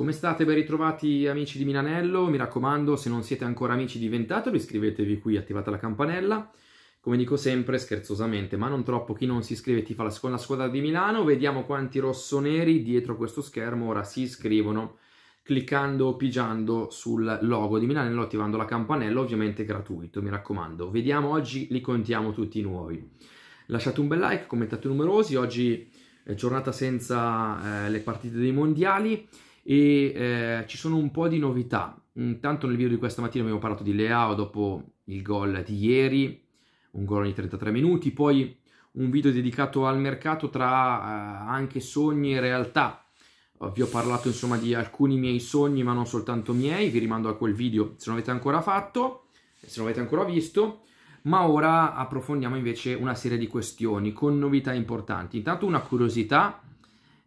Come state? Ben ritrovati amici di Milanello, mi raccomando se non siete ancora amici diventatelo, iscrivetevi qui, attivate la campanella. Come dico sempre, scherzosamente, ma non troppo, chi non si iscrive ti fa la seconda squadra di Milano, vediamo quanti rossoneri dietro questo schermo ora si iscrivono cliccando o pigiando sul logo di Milanello, attivando la campanella, ovviamente gratuito, mi raccomando. Vediamo oggi, li contiamo tutti i nuovi. Lasciate un bel like, commentate numerosi, oggi è giornata senza eh, le partite dei mondiali, e eh, ci sono un po' di novità. Intanto mm, nel video di questa mattina abbiamo parlato di Leao dopo il gol di ieri, un gol ogni 33 minuti, poi un video dedicato al mercato tra eh, anche sogni e realtà. Eh, vi ho parlato insomma di alcuni miei sogni, ma non soltanto miei, vi rimando a quel video se non avete ancora fatto, eh, se non avete ancora visto, ma ora approfondiamo invece una serie di questioni con novità importanti. Intanto una curiosità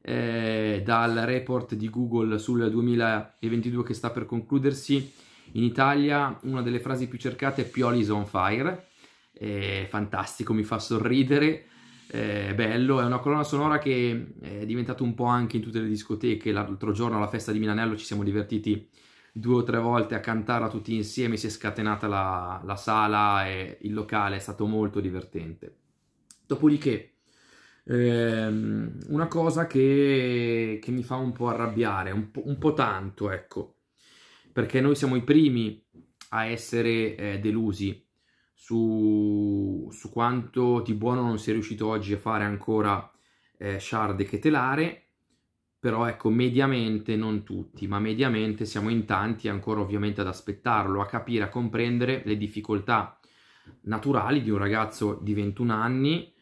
eh, dal report di Google sul 2022 che sta per concludersi. In Italia una delle frasi più cercate è Pioli is on fire, è fantastico, mi fa sorridere, è bello, è una colonna sonora che è diventata un po' anche in tutte le discoteche, l'altro giorno alla festa di Milanello ci siamo divertiti due o tre volte a cantarla tutti insieme, si è scatenata la, la sala e il locale, è stato molto divertente. Dopodiché ehm, una cosa che, che, mi fa un po' arrabbiare, un po', un po', tanto, ecco, perché noi siamo i primi a essere eh, delusi su, su, quanto di buono non si è riuscito oggi a fare ancora eh, Shard che telare, però ecco, mediamente non tutti, ma mediamente siamo in tanti ancora ovviamente ad aspettarlo, a capire, a comprendere le difficoltà naturali di un ragazzo di 21 anni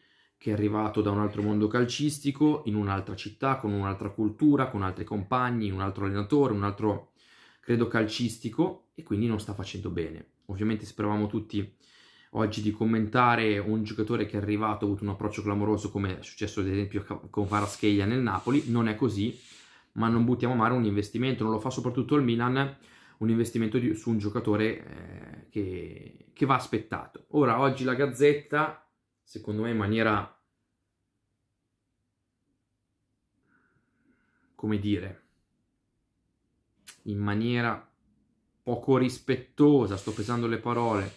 che è arrivato da un altro mondo calcistico, in un'altra città, con un'altra cultura, con altri compagni, un altro allenatore, un altro credo calcistico e quindi non sta facendo bene. Ovviamente speravamo tutti oggi di commentare un giocatore che è arrivato, ha avuto un approccio clamoroso come è successo ad esempio con Varascheia nel Napoli, non è così, ma non buttiamo a mare un investimento, non lo fa soprattutto il Milan, un investimento di, su un giocatore eh, che, che va aspettato. Ora, oggi la Gazzetta secondo me in maniera, come dire, in maniera poco rispettosa, sto pesando le parole,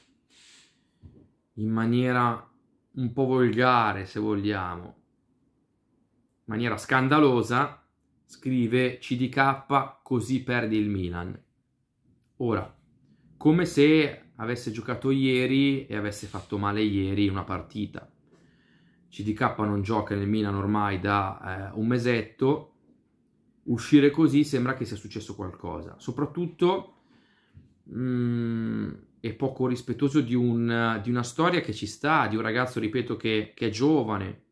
in maniera un po' volgare, se vogliamo, in maniera scandalosa, scrive CDK così perdi il Milan. Ora, come se avesse giocato ieri e avesse fatto male ieri una partita. CDK non gioca nel Milan ormai da eh, un mesetto, uscire così sembra che sia successo qualcosa. Soprattutto mh, mm, è poco rispettoso di, un, di, una storia che ci sta, di un ragazzo, ripeto, che, che è giovane.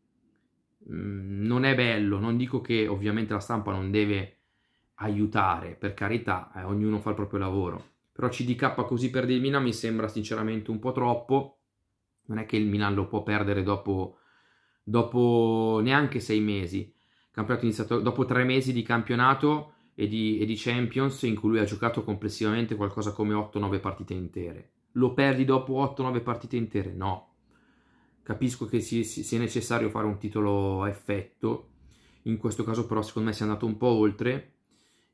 Mh, mm, non è bello, non dico che ovviamente la stampa non deve aiutare, per carità, eh, ognuno fa il proprio lavoro però CDK così per il Milan mi sembra sinceramente un po' troppo, non è che il Milan lo può perdere dopo, dopo neanche sei mesi, iniziato, dopo tre mesi di campionato e di, e di Champions in cui lui ha giocato complessivamente qualcosa come 8-9 partite intere. Lo perdi dopo 8-9 partite intere? No. Capisco che si, si, sia necessario fare un titolo a effetto, in questo caso però secondo me si è andato un po' oltre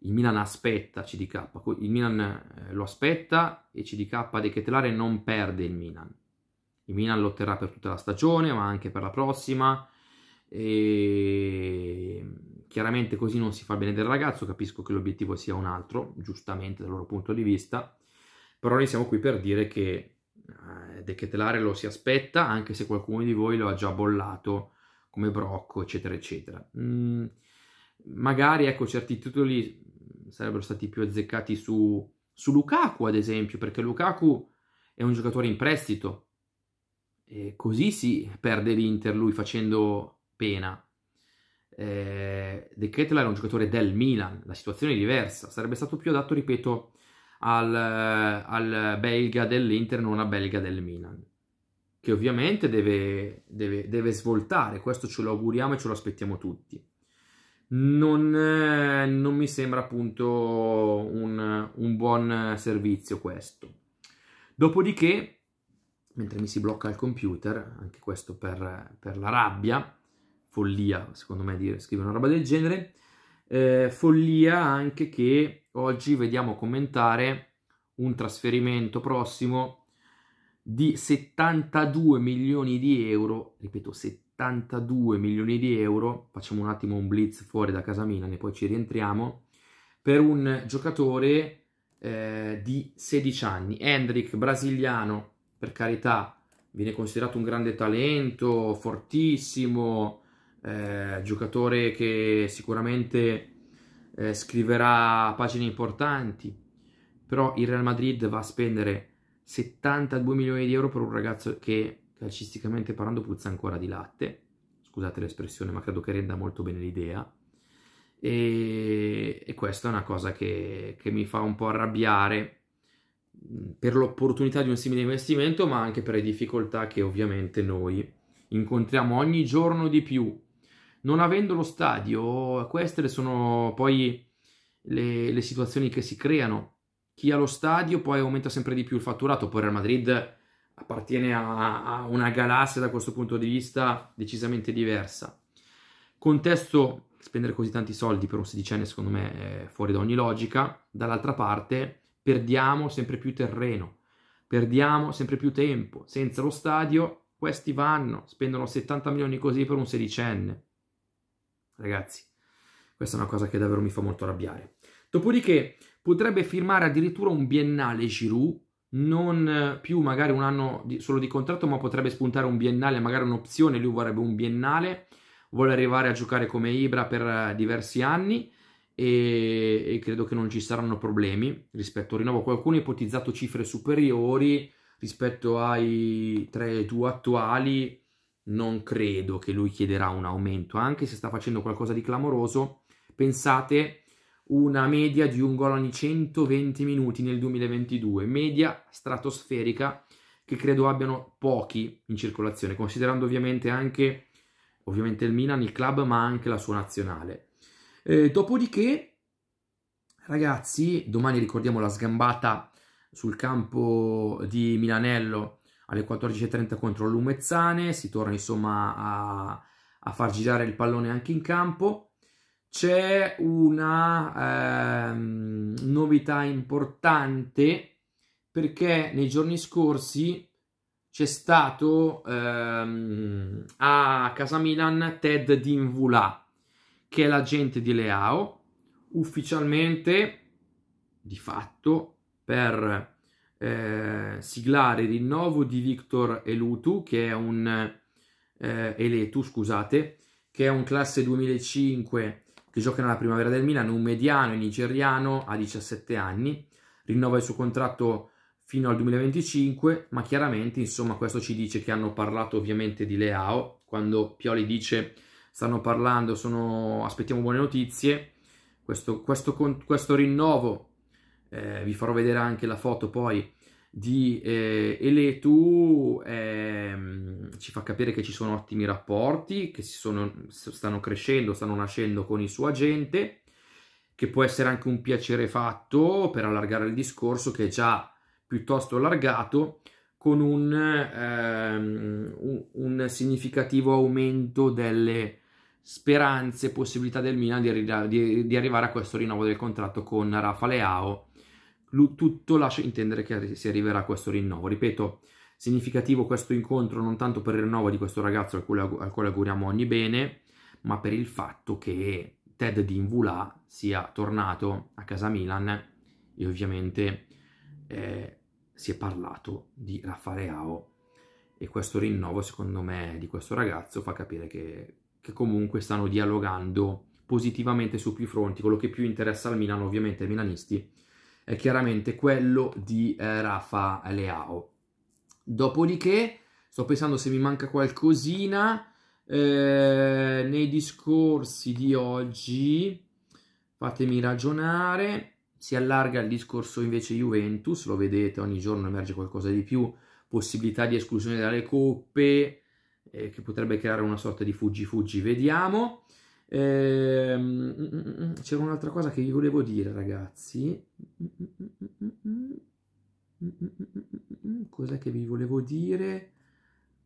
il Milan aspetta CDK, il Milan eh, lo aspetta e CDK De Ketelare non perde il Milan. Il Milan lotterà per tutta la stagione, ma anche per la prossima. E... Chiaramente così non si fa bene del ragazzo, capisco che l'obiettivo sia un altro, giustamente dal loro punto di vista, però noi siamo qui per dire che eh, De Ketelare lo si aspetta, anche se qualcuno di voi lo ha già bollato come Brocco, eccetera, eccetera. Mm magari ecco, certi titoli sarebbero stati più azzeccati su, su Lukaku, ad esempio, perché Lukaku è un giocatore in prestito. E così si perde l'Inter lui facendo pena. Eh, De Ketelaere è un giocatore del Milan, la situazione è diversa. Sarebbe stato più adatto, ripeto, al, al belga dell'Inter, non a belga del Milan. Che ovviamente deve, deve, deve svoltare, questo ce lo auguriamo e ce lo aspettiamo tutti non, eh, non mi sembra appunto un, un buon servizio questo. Dopodiché, mentre mi si blocca il computer, anche questo per, per la rabbia, follia secondo me dire, scrivere una roba del genere, eh, follia anche che oggi vediamo commentare un trasferimento prossimo di 72 milioni di euro, ripeto 72 72 milioni di euro, facciamo un attimo un blitz fuori da casa Milan e poi ci rientriamo, per un giocatore eh, di 16 anni, Hendrik, brasiliano, per carità, viene considerato un grande talento, fortissimo, eh, giocatore che sicuramente eh, scriverà pagine importanti, però il Real Madrid va a spendere 72 milioni di euro per un ragazzo che calcisticamente parlando puzza ancora di latte, scusate l'espressione, ma credo che renda molto bene l'idea. E, e questa è una cosa che, che mi fa un po' arrabbiare mm, per l'opportunità di un simile investimento, ma anche per le difficoltà che ovviamente noi incontriamo ogni giorno di più. Non avendo lo stadio, queste sono poi le, le situazioni che si creano. Chi ha lo stadio poi aumenta sempre di più il fatturato, poi Real Madrid appartiene a, a una galassia da questo punto di vista decisamente diversa. Contesto spendere così tanti soldi per un sedicenne secondo me è fuori da ogni logica, dall'altra parte perdiamo sempre più terreno, perdiamo sempre più tempo, senza lo stadio questi vanno, spendono 70 milioni così per un sedicenne. Ragazzi, questa è una cosa che davvero mi fa molto arrabbiare. Dopodiché potrebbe firmare addirittura un biennale Giroud non eh, più magari un anno di, solo di contratto, ma potrebbe spuntare un biennale, magari un'opzione, lui vorrebbe un biennale, vuole arrivare a giocare come Ibra per eh, diversi anni e, e credo che non ci saranno problemi rispetto al rinnovo. Qualcuno ha ipotizzato cifre superiori rispetto ai 3-2 attuali, non credo che lui chiederà un aumento, anche se sta facendo qualcosa di clamoroso. Pensate una media di un gol ogni 120 minuti nel 2022, media stratosferica che credo abbiano pochi in circolazione, considerando ovviamente anche ovviamente il Milan, il club, ma anche la sua nazionale. Eh, dopodiché, ragazzi, domani ricordiamo la sgambata sul campo di Milanello alle 14.30 contro l'Umezzane, si torna insomma a, a far girare il pallone anche in campo c'è una ehm, novità importante perché nei giorni scorsi c'è stato ehm, a casa Milan Ted Dinvula che è l'agente di Leao ufficialmente di fatto per eh, siglare il rinnovo di Victor Elutu che è un eh, Eletu scusate che è un classe 2005 che gioca nella primavera del Milano, un mediano nigeriano a 17 anni, rinnova il suo contratto fino al 2025, ma chiaramente, insomma, questo ci dice che hanno parlato ovviamente di Leao, quando Pioli dice stanno parlando, sono, aspettiamo buone notizie, questo, questo, questo rinnovo, eh, vi farò vedere anche la foto poi, di eh, Eletu ehm, ci fa capire che ci sono ottimi rapporti, che sono, stanno crescendo, stanno nascendo con il suo agente, che può essere anche un piacere fatto per allargare il discorso che è già piuttosto allargato, con un, ehm, un, un significativo aumento delle speranze e possibilità del Milan di, di, di, arrivare a questo rinnovo del contratto con Rafa Leao tutto lascia intendere che si arriverà a questo rinnovo. Ripeto, significativo questo incontro non tanto per il rinnovo di questo ragazzo al quale, al quale auguriamo ogni bene, ma per il fatto che Ted di Invula sia tornato a casa Milan e ovviamente eh, si è parlato di Raffaeleao e questo rinnovo secondo me di questo ragazzo fa capire che, che comunque stanno dialogando positivamente su più fronti, quello che più interessa al Milan ovviamente ai milanisti è chiaramente quello di eh, Rafa Leao. Dopodiché sto pensando se mi manca qualcosina eh, nei discorsi di oggi. Fatemi ragionare. Si allarga il discorso invece Juventus, lo vedete, ogni giorno emerge qualcosa di più, possibilità di esclusione dalle coppe, eh, che potrebbe creare una sorta di fuggi-fuggi, vediamo c'era un'altra cosa che vi volevo dire, ragazzi. Cos'è che vi volevo dire?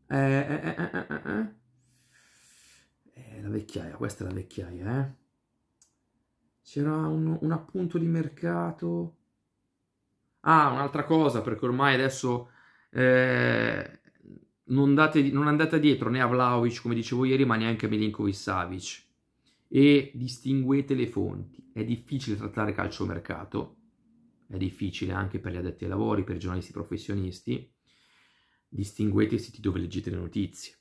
Eh, eh, eh, eh, la vecchiaia, questa è la vecchiaia, eh. C'era un, un appunto di mercato. Ah, un'altra cosa, perché ormai adesso eh, non, date, non andate dietro né a Vlaovic, come dicevo ieri, ma neanche a Milinkovic Savic e distinguete le fonti. È difficile trattare calcio mercato, è difficile anche per gli addetti ai lavori, per i giornalisti professionisti. Distinguete i siti dove leggete le notizie.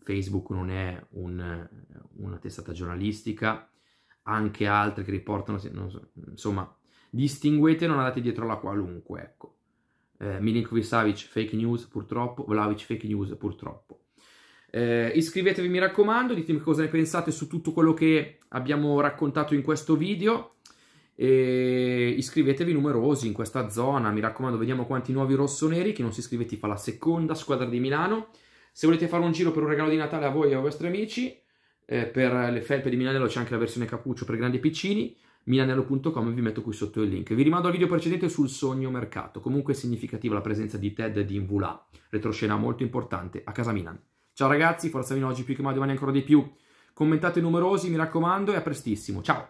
Facebook non è un, una testata giornalistica, anche altre che riportano, so, insomma, distinguete, non andate dietro la qualunque, ecco. Eh, Milinkovic Savic fake news purtroppo, Vlaovic fake news purtroppo. Eh, iscrivetevi mi raccomando, ditemi cosa ne pensate su tutto quello che abbiamo raccontato in questo video e iscrivetevi numerosi in questa zona, mi raccomando vediamo quanti nuovi rossoneri, chi non si iscrive ti fa la seconda squadra di Milano. Se volete fare un giro per un regalo di Natale a voi e ai vostri amici, eh, per le felpe di Milanello c'è anche la versione cappuccio per grandi e piccini, milanello.com vi metto qui sotto il link. Vi rimando al video precedente sul sogno mercato, comunque significativa la presenza di Ted e di Invula, retroscena molto importante a casa Milan. Ciao ragazzi, Forza Vino oggi più che mai, domani ancora di più. Commentate numerosi, mi raccomando, e a prestissimo. Ciao!